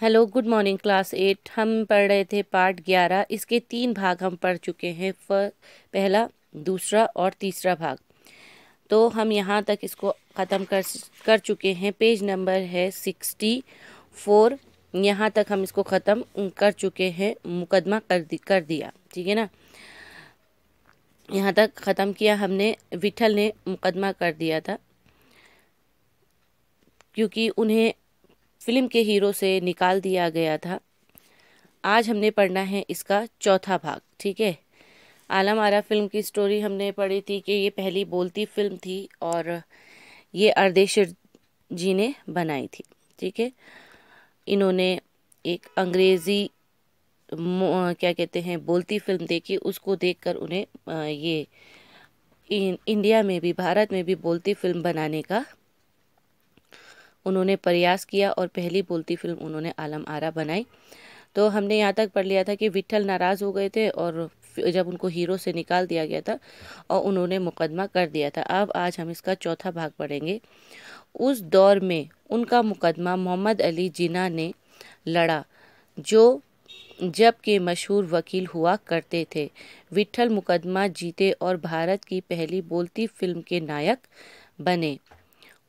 hello good morning class एट हम पढ़ रहे थे पार्ट ग्यारह इसके तीन भाग हम पढ़ चुके हैं पहला दूसरा और तीसरा भाग तो हम यहाँ तक इसको ख़त्म कर कर चुके हैं पेज नंबर है सिक्सटी फोर यहाँ तक हम इसको ख़त्म कर चुके हैं मुकदमा कर दि, कर दिया ठीक है ना यहाँ तक ख़त्म किया हमने विठल ने मुकदमा कर दिया था क्योंकि उन्हें फिल्म के हीरो से निकाल दिया गया था आज हमने पढ़ना है इसका चौथा भाग ठीक है आलम आरा फिल्म की स्टोरी हमने पढ़ी थी कि ये पहली बोलती फिल्म थी और ये अर्देश्वर जी ने बनाई थी ठीक है इन्होंने एक अंग्रेज़ी क्या कहते हैं बोलती फिल्म देखी उसको देखकर उन्हें ये इन, इंडिया में भी भारत में भी बोलती फिल्म बनाने का उन्होंने प्रयास किया और पहली बोलती फिल्म उन्होंने आलम आरा बनाई तो हमने यहाँ तक पढ़ लिया था कि विट्ठल नाराज़ हो गए थे और जब उनको हीरो से निकाल दिया गया था और उन्होंने मुकदमा कर दिया था अब आज हम इसका चौथा भाग पढ़ेंगे उस दौर में उनका मुकदमा मोहम्मद अली जिना ने लड़ा जो जब के मशहूर वकील हुआ करते थे विट्ठल मुकदमा जीते और भारत की पहली बोलती फिल्म के नायक बने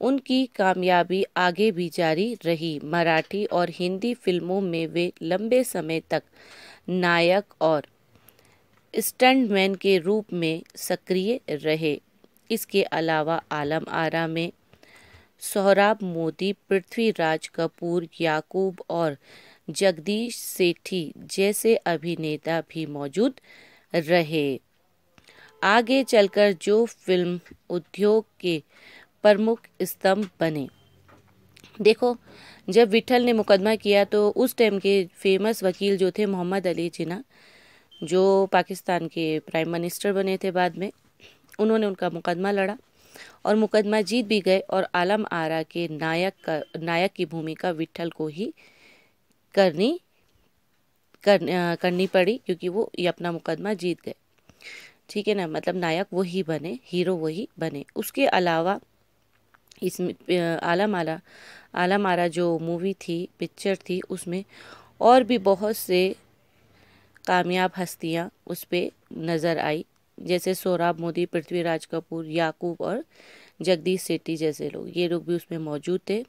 उनकी कामयाबी आगे भी जारी रही मराठी और हिंदी फिल्मों में वे लंबे समय तक नायक और स्टंटमैन के रूप में सक्रिय रहे इसके अलावा आलम आरा में सोहराब मोदी पृथ्वीराज कपूर याकूब और जगदीश सेठी जैसे अभिनेता भी मौजूद रहे आगे चलकर जो फिल्म उद्योग के प्रमुख स्तंभ बने देखो जब विठल ने मुकदमा किया तो उस टाइम के फेमस वकील जो थे मोहम्मद अली जिना जो पाकिस्तान के प्राइम मिनिस्टर बने थे बाद में उन्होंने उनका मुकदमा लड़ा और मुकदमा जीत भी गए और आलम आरा के नायक का नायक की भूमिका विठल को ही करनी कर, करनी पड़ी क्योंकि वो ये अपना मुकदमा जीत गए ठीक है ना मतलब नायक वही बने हीरो वही बने उसके अलावा इसमें आला माला आला मारा जो मूवी थी पिक्चर थी उसमें और भी बहुत से कामयाब हस्तियां उस पर नज़र आई जैसे सौराब मोदी पृथ्वीराज कपूर याकूब और जगदीश सेट्टी जैसे लोग ये लोग भी उसमें मौजूद थे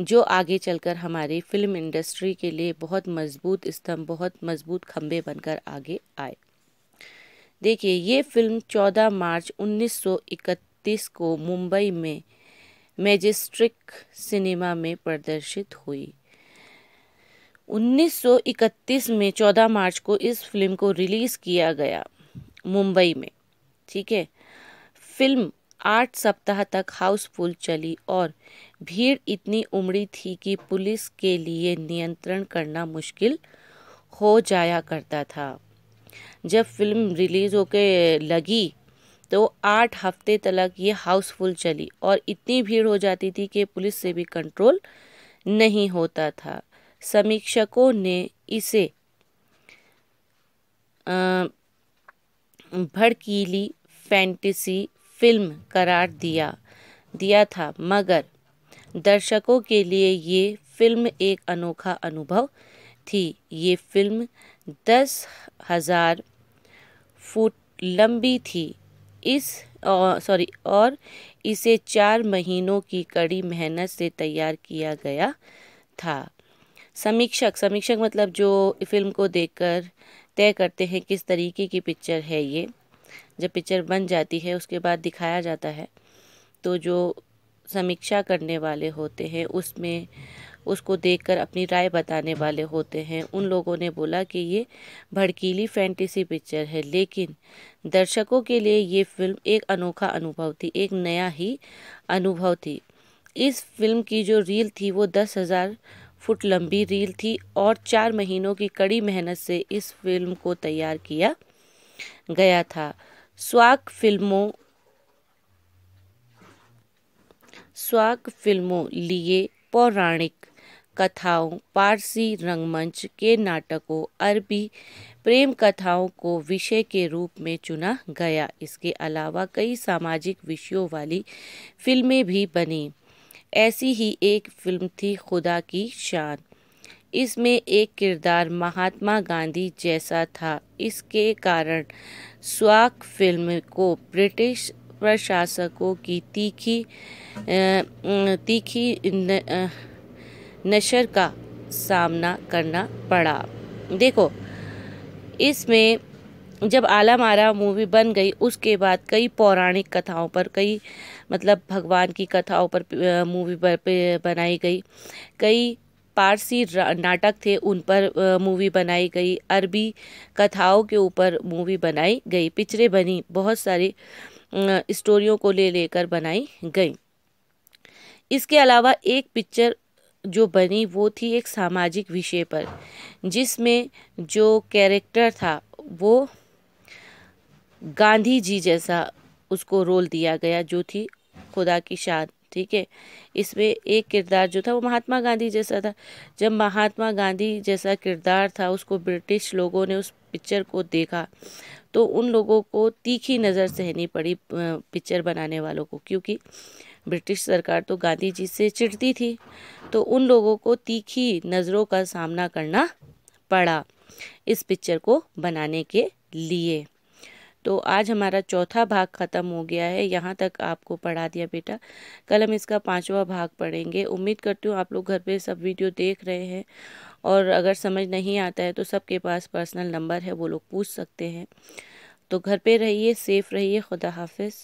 जो आगे चलकर हमारी फिल्म इंडस्ट्री के लिए बहुत मजबूत स्तंभ बहुत मजबूत खम्भे बनकर आगे आए देखिए ये फिल्म 14 मार्च 1971 1931 को मुंबई में मैजिस्ट्रिक सिनेमा में प्रदर्शित हुई 1931 में 14 मार्च को इस फिल्म को रिलीज़ किया गया मुंबई में ठीक है फिल्म आठ सप्ताह तक हाउसफुल चली और भीड़ इतनी उमड़ी थी कि पुलिस के लिए नियंत्रण करना मुश्किल हो जाया करता था जब फिल्म रिलीज़ होके लगी तो आठ हफ्ते तक ये हाउसफुल चली और इतनी भीड़ हो जाती थी कि पुलिस से भी कंट्रोल नहीं होता था समीक्षकों ने इसे भड़कीली फैंटेसी फिल्म करार दिया दिया था मगर दर्शकों के लिए ये फिल्म एक अनोखा अनुभव थी ये फिल्म दस हजार फुट लंबी थी इस सॉरी और इसे चार महीनों की कड़ी मेहनत से तैयार किया गया था समीक्षक समीक्षक मतलब जो फिल्म को देखकर तय करते हैं किस तरीके की पिक्चर है ये जब पिक्चर बन जाती है उसके बाद दिखाया जाता है तो जो समीक्षा करने वाले होते हैं उसमें उसको देखकर अपनी राय बताने वाले होते हैं उन लोगों ने बोला कि ये भड़कीली फैंटेसी पिक्चर है लेकिन दर्शकों के लिए ये फिल्म एक अनोखा अनुभव थी एक नया ही अनुभव थी इस फिल्म की जो रील थी वो दस हज़ार फुट लंबी रील थी और चार महीनों की कड़ी मेहनत से इस फिल्म को तैयार किया गया था स्वाग फिल्मों स्वाग फिल्मों लिए पौराणिक कथाओं पारसी रंगमंच के नाटकों अरबी प्रेम कथाओं को विषय के रूप में चुना गया इसके अलावा कई सामाजिक विषयों वाली फिल्में भी बनी ऐसी ही एक फिल्म थी खुदा की शान इसमें एक किरदार महात्मा गांधी जैसा था इसके कारण स्वाक फिल्म को ब्रिटिश प्रशासकों की तीखी तीखी न, नशर का सामना करना पड़ा देखो इसमें जब आला मारा मूवी बन गई उसके बाद कई पौराणिक कथाओं पर कई मतलब भगवान की कथाओं पर मूवी पर बनाई गई कई पारसी नाटक थे उन पर मूवी बनाई गई अरबी कथाओं के ऊपर मूवी बनाई गई पिक्चरें बनी बहुत सारी स्टोरियों को ले लेकर बनाई गई इसके अलावा एक पिक्चर जो बनी वो थी एक सामाजिक विषय पर जिसमें जो कैरेक्टर था वो गांधी जी जैसा उसको रोल दिया गया जो थी खुदा की शान ठीक है इसमें एक किरदार जो था वो महात्मा गांधी जैसा था जब महात्मा गांधी जैसा किरदार था उसको ब्रिटिश लोगों ने उस पिक्चर को देखा तो उन लोगों को तीखी नज़र सहनी पड़ी पिक्चर बनाने वालों को क्योंकि ब्रिटिश सरकार तो गांधी जी से चिढ़ती थी तो उन लोगों को तीखी नज़रों का सामना करना पड़ा इस पिक्चर को बनाने के लिए तो आज हमारा चौथा भाग ख़त्म हो गया है यहाँ तक आपको पढ़ा दिया बेटा कल हम इसका पांचवा भाग पढ़ेंगे उम्मीद करती हूँ आप लोग घर पे सब वीडियो देख रहे हैं और अगर समझ नहीं आता है तो सबके पास पर्सनल नंबर है वो लोग पूछ सकते हैं तो घर पे रहिए सेफ़ रहिए खुदा हाफिज़